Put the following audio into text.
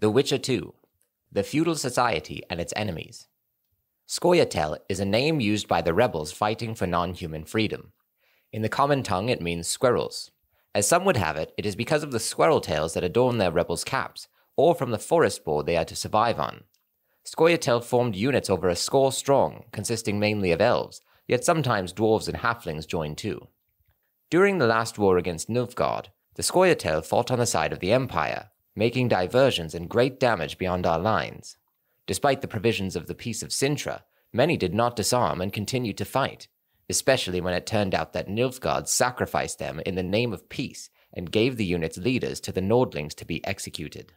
The Witcher 2, The Feudal Society and Its Enemies. Skoyatel is a name used by the rebels fighting for non human freedom. In the common tongue, it means squirrels. As some would have it, it is because of the squirrel tails that adorn their rebels' caps, or from the forest board they are to survive on. Skoyatel formed units over a score strong, consisting mainly of elves, yet sometimes dwarves and halflings joined too. During the last war against Nilfgaard, the Skoyatel fought on the side of the Empire, making diversions and great damage beyond our lines. Despite the provisions of the Peace of Sintra, many did not disarm and continued to fight, especially when it turned out that Nilfgaard sacrificed them in the name of peace and gave the unit's leaders to the Nordlings to be executed.